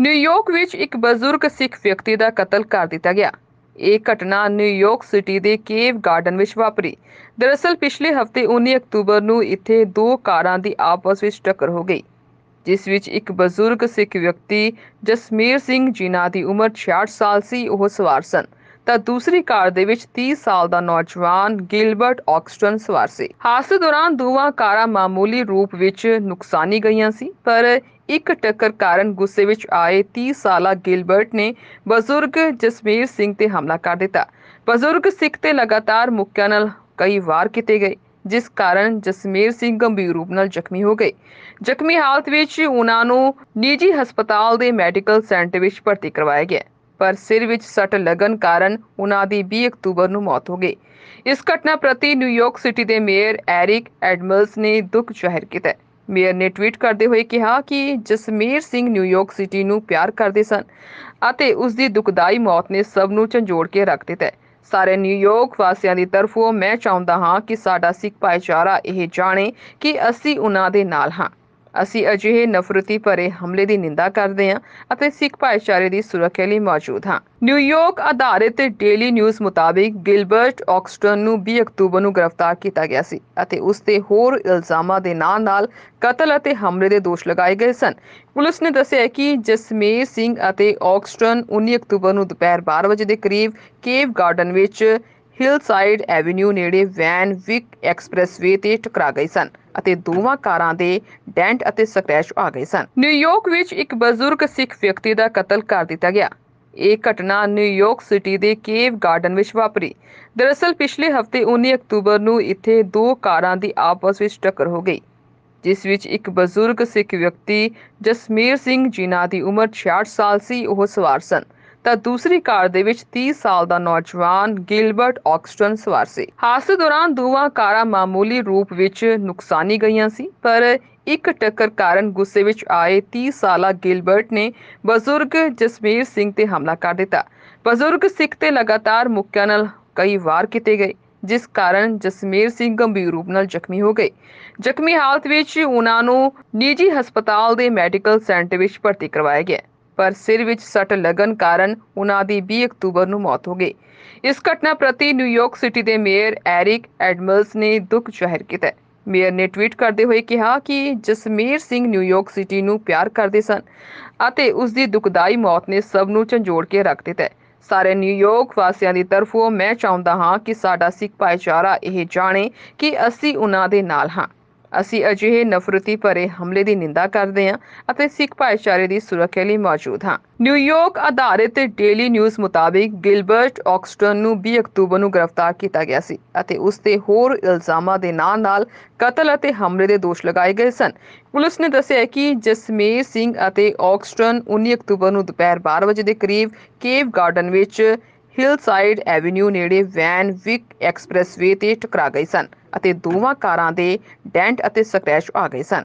New York ਵਿੱਚ ਇੱਕ ਬਜ਼ੁਰਗ ਸਿੱਖ ਵਿਅਕਤੀ ਦਾ ਕਤਲ ਕਰ ਦਿੱਤਾ ਗਿਆ ਇਹ ਘਟਨਾ ਨਿਊਯਾਰਕ ਸਿਟੀ ਦੇ ਕੇਵ ਗਾਰਡਨ ਵਿੱਚ ਵਾਪਰੀ ਦਰਅਸਲ ਪਿਛਲੇ ਹਫਤੇ 19 ਅਕਤੂਬਰ ਨੂੰ ਇੱਥੇ ਦੋ ਕਾਰਾਂ ਦੀ ਆਪਸ ਵਿੱਚ ਟੱਕਰ ਹੋ ਗਈ ਜਿਸ ਵਿੱਚ ਇੱਕ ਬਜ਼ੁਰਗ ਸਿੱਖ ਵਿਅਕਤੀ ਜਸਮੀਰ ਸਿੰਘ ਜਿਨ੍ਹਾਂ ਦੀ ਉਮਰ 66 ਸਾਲ ਸੀ ਉਹ ਸਵਾਰ ਸਨ ਤਾਂ ਦੂਸਰੀ ਕਾਰ ਦੇ ਵਿੱਚ 30 ਸਾਲ ਦਾ ਨੌਜਵਾਨ ਗਿਲਬਰਟ ਆਕਸਟਨ ਸਵਾਰ ਸੀ ਹਾਦਸੇ ਦੌਰਾਨ ਦੋਵਾਂ ਕਾਰਾਂ ਮਾਮੂਲੀ ਰੂਪ ਵਿੱਚ ਨੁਕਸਾਨੀ ਗਈਆਂ ਸੀ ਪਰ ਇੱਕ ਟੱਕਰ ਕਾਰਨ ਗੁੱਸੇ ਵਿੱਚ ਆਏ 30 ਸਾਲਾ ਗਿਲਬਰਟ ਨੇ ਬਜ਼ੁਰਗ ਜਸਮੀਰ ਸਿੰਘ ਤੇ ਹਮਲਾ ਕਰ ਦਿੱਤਾ ਬਜ਼ੁਰਗ ਸਿੱਖ ਤੇ ਲਗਾਤਾਰ ਮੁੱਕਿਆਂ ਨਾਲ ਕਈ ਵਾਰ ਕੀਤੇ ਗਏ ਜਿਸ ਕਾਰਨ ਜਸਮੀਰ ਸਿੰਘ ਗੰਭੀਰ ਰੂਪ ਨਾਲ ਜ਼ਖਮੀ ਹੋ ਗਏ ਜ਼ਖਮੀ ਹਾਲਤ ਵਿੱਚ ਉਹਨਾਂ ਨੂੰ ਨਿੱਜੀ ਹਸਪਤਾਲ ਦੇ ਮੈਡੀਕਲ ਸੈਂਟਰ ਵਿੱਚ ਭਰਤੀ ਕਰਵਾਇਆ ਗਿਆ ਪਰ ਸਿਰ ਵਿੱਚ ਸੱਟ ਲੱਗਣ ਕਾਰਨ ਉਹਨਾਂ ਦੀ 20 ਅਕਤੂਬਰ ਨੂੰ ਮੌਤ ਹੋ ਗਈ ਇਸ ਘਟਨਾ ਪ੍ਰਤੀ ਨਿਊਯਾਰਕ ਸਿਟੀ ਦੇ ਮੇਅਰ ਐਰਿਕ ਐਡਮਲਸ ਨੇ ਦੁੱਖ ਜ਼ਾਹਿਰ ਕੀਤਾ ਮੇਅਰ ਨੇ ਟਵੀਟ ਕਰਦੇ ਹੋਏ ਕਿਹਾ ਕਿ ਜਸਮੀਰ ਸਿੰਘ ਨਿਊਯਾਰਕ ਸਿਟੀ ਨੂੰ ਪਿਆਰ ਕਰਦੇ ਸਨ ਅਤੇ ਉਸ ਦੀ ਦੁਖਦਾਈ ਮੌਤ ਨੇ ਸਭ ਨੂੰ ਝੰਜੋੜ ਕੇ ਰੱਖ ਦਿੱਤਾ ਸਾਰੇ ਨਿਊਯਾਰਕ ਵਾਸੀਆਂ ਦੀ ਤਰਫੋਂ ਮੈਂ ਚਾਹੁੰਦਾ ਹਾਂ ਕਿ ਸਾਡਾ ਸਿੱਖ ਭਾਈਚਾਰਾ ਇਹ ਜਾਣੇ ਕਿ ਅਸੀਂ ਉਹਨਾਂ ਦੇ ਨਾਲ ਹਾਂ ਅਸੀਂ ਅਜਿਹੇ ਨਫ਼ਰਤੀ ਭਰੇ ਹਮਲੇ ਦੀ ਨਿੰਦਾ ਕਰਦੇ ਹਾਂ ਅਤੇ ਸਿੱਖ ਭਾਈਚਾਰੇ ਦੀ ਸੁਰੱਖਿਆ ਲਈ ਮੌਜੂਦ ਹਾਂ ਨਿਊਯਾਰਕ ਆਧਾਰਿਤ ਡੇਲੀ ਨਿਊਜ਼ ਮੁਤਾਬਕ ਗਿਲਬਰਟ ਆਕਸਟਨ ਨੂੰ 20 ਅਕਤੂਬਰ ਨੂੰ ਗ੍ਰਿਫਤਾਰ ਕੀਤਾ ਗਿਆ ਸੀ ਅਤੇ ਉਸ ਤੇ ਹੋਰ ਇਲਜ਼ਾਮਾਂ ਦੇ ਨਾਲ ਨਾਲ ਕਤਲ ਅਤੇ ਹਮਲੇ ਦੇ ਦੋਸ਼ ਲਗਾਏ ਗਏ ਸਨ ਪੁਲਿਸ ਨੇ ਦੱਸਿਆ ਕਿ ਜਸਮੀਰ ਸਿੰਘ ਅਤੇ ਆਕਸਟਨ 19 ਅਕਤੂਬਰ ਨੂੰ ਦੁਪਹਿਰ 12 ਵਜੇ ਦੇ ਕਰੀਬ ਕੇਵ ਗਾਰਡਨ ਵਿੱਚ ਹਿਲਸਾਈਡ ਐਵੇਨਿਊ ਨੇੜੇ ਵੈਨ ਵਿਕ ਐਕਸਪ੍ਰੈਸਵੇ ਤੇ ਟਕਰਾ ਗਏ ਸਨ ਅਤੇ ਦੋਵਾਂ ਕਾਰਾਂ ਦੇ ਡੈਂਟ ਅਤੇ ਸਕ੍ਰੈਚ ਆ ਗਏ ਸਨ ਨਿਊਯਾਰਕ ਵਿੱਚ ਇੱਕ ਬਜ਼ੁਰਗ ਸਿੱਖ ਵਿਅਕਤੀ ਦਾ ਕਤਲ ਕਰ ਦਿੱਤਾ ਗਿਆ ਇਹ ਘਟਨਾ ਨਿਊਯਾਰਕ ਸਿਟੀ ਦੇ ਕੇਵ ਗਾਰਡਨ ਵਿੱਚ ਵਾਪਰੀ ਦਰਅਸਲ ਪਿਛਲੇ ਹਫਤੇ 19 ਅਕਤੂਬਰ ਨੂੰ ਇੱਥੇ ਦੋ ਕਾਰਾਂ ਦੀ ਆਪਸ ਵਿੱਚ ਟੱਕਰ ਹੋ ਗਈ ਜਿਸ ਵਿੱਚ ਇੱਕ ਬਜ਼ੁਰਗ ਸਿੱਖ ਵਿਅਕਤੀ ਜਸਮੀਰ ਸਿੰਘ ਜਿਨ੍ਹਾਂ ਦੀ ਉਮਰ 66 ਸਾਲ ਸੀ ਉਹ ਸਵਾਰ ਸਨ ਤਾਂ ਦੂਸਰੀ ਕਾਰ ਦੇ ਵਿੱਚ 30 ਸਾਲ ਦਾ ਨੌਜਵਾਨ ਗਿਲਬਰਟ ਆਕਸਟਨ ਸਵਾਰ ਸੀ ਹਾਦਸੇ ਦੌਰਾਨ ਦੋਵਾਂ ਕਾਰਾਂ ਮਾਮੂਲੀ ਰੂਪ ਵਿੱਚ ਨੁਕਸਾਨੀ ਗਈਆਂ ਸੀ ਪਰ ਇੱਕ ਟੱਕਰ ਕਾਰਨ ਗੁੱਸੇ ਵਿੱਚ ਆਏ 30 ਸਾਲਾ ਗਿਲਬਰਟ ਨੇ ਬਜ਼ੁਰਗ ਜਸਮੀਰ ਸਿੰਘ ਤੇ ਹਮਲਾ ਕਰ ਦਿੱਤਾ ਬਜ਼ੁਰਗ ਸਿੱਖ ਤੇ ਲਗਾਤਾਰ ਮੁੱਕਿਆਂ ਨਾਲ ਕਈ ਵਾਰ ਕੀਤੇ ਗਏ ਜਿਸ ਕਾਰਨ ਜਸਮੀਰ ਸਿੰਘ ਗੰਭੀਰ ਰੂਪ ਨਾਲ ਜ਼ਖਮੀ ਹੋ ਗਏ ਜ਼ਖਮੀ ਹਾਲਤ ਵਿੱਚ ਉਹਨਾਂ ਨੂੰ ਨਿੱਜੀ ਹਸਪਤਾਲ ਦੇ ਮੈਡੀਕਲ ਸੈਂਟਰ ਵਿੱਚ ਭਰਤੀ ਕਰਵਾਇਆ ਗਿਆ ਪਰ ਸਿਰ ਵਿੱਚ ਸੱਟ ਲੱਗਣ ਕਾਰਨ ਉਹਨਾਂ ਦੀ 20 ਅਕਤੂਬਰ ਨੂੰ ਮੌਤ ਹੋ ਗਈ ਇਸ ਘਟਨਾ ਪ੍ਰਤੀ ਨਿਊਯਾਰਕ ਸਿਟੀ ਦੇ ਮੇਅਰ ਐਰਿਕ ਐਡਮਲਸ ਨੇ ਦੁੱਖ ਜ਼ਾਹਿਰ ਕੀਤਾ ਮੇਅਰ ਨੇ ਟਵੀਟ ਕਰਦੇ ਹੋਏ ਕਿਹਾ ਕਿ ਜਸਮੀਰ ਸਿੰਘ ਨਿਊਯਾਰਕ ਸਿਟੀ ਨੂੰ ਪਿਆਰ ਕਰਦੇ ਸਨ ਅਤੇ ਉਸ ਦੀ ਦੁਖਦਾਈ ਮੌਤ ਨੇ ਸਭ ਨੂੰ ਝੰਜੋੜ ਕੇ ਰੱਖ ਦਿੱਤਾ ਸਾਰੇ ਨਿਊਯਾਰਕ ਵਾਸੀਆਂ ਦੀ ਤਰਫੋਂ ਮੈਂ ਚਾਹੁੰਦਾ ਹਾਂ ਕਿ ਸਾਡਾ ਸਿੱਖ ਭਾਈਚਾਰਾ ਇਹ ਜਾਣੇ ਕਿ ਅਸੀਂ ਉਹਨਾਂ ਦੇ ਨਾਲ ਹਾਂ ਅਸੀਂ ਅਜਿਹੇ ਨਫ਼ਰਤੀ ਭਰੇ ਹਮਲੇ ਦੀ ਨਿੰਦਾ ਕਰਦੇ ਹਾਂ ਅਤੇ ਸਿੱਖ ਭਾਈਚਾਰੇ ਦੀ ਸੁਰੱਖਿਆ ਲਈ ਮੌਜੂਦ ਹਾਂ ਨਿਊਯਾਰਕ ਆਧਾਰਿਤ ਡੇਲੀ ਨਿਊਜ਼ ਮੁਤਾਬਕ ਗਿਲਬਰਟ ਆਕਸਟਨ ਨੂੰ 20 ਅਕਤੂਬਰ ਨੂੰ ਗ੍ਰਿਫਤਾਰ ਕੀਤਾ ਗਿਆ ਸੀ ਅਤੇ ਉਸ ਤੇ ਹੋਰ ਇਲਜ਼ਾਮਾਂ ਦੇ ਨਾਲ ਨਾਲ ਕਤਲ ਅਤੇ ਹਮਲੇ ਦੇ ਦੋਸ਼ ਲਗਾਏ ਗਏ ਸਨ ਪੁਲਿਸ ਨੇ ਦੱਸਿਆ ਕਿ ਜਸਮੀਰ ਸਿੰਘ ਅਤੇ ਆਕਸਟਨ 19 ਅਕਤੂਬਰ ਨੂੰ ਦੁਪਹਿਰ 12 ਵਜੇ ਦੇ ਕਰੀਬ ਕੇਵ ਗਾਰਡਨ ਵਿੱਚ ਹਿਲਸਾਈਡ ਐਵੇਨਿਊ ਨੇੜੇ ਵੈਨ ਵਿਕ ਐਕਸਪ੍ਰੈਸਵੇ ਤੇ ਟਕਰਾ ਗਏ ਸਨ ਅਤੇ ਦੋਵਾਂ ਕਾਰਾਂ ਦੇ ਡੈਂਟ ਅਤੇ ਸਕ੍ਰੈਚ ਆ ਗਏ ਸਨ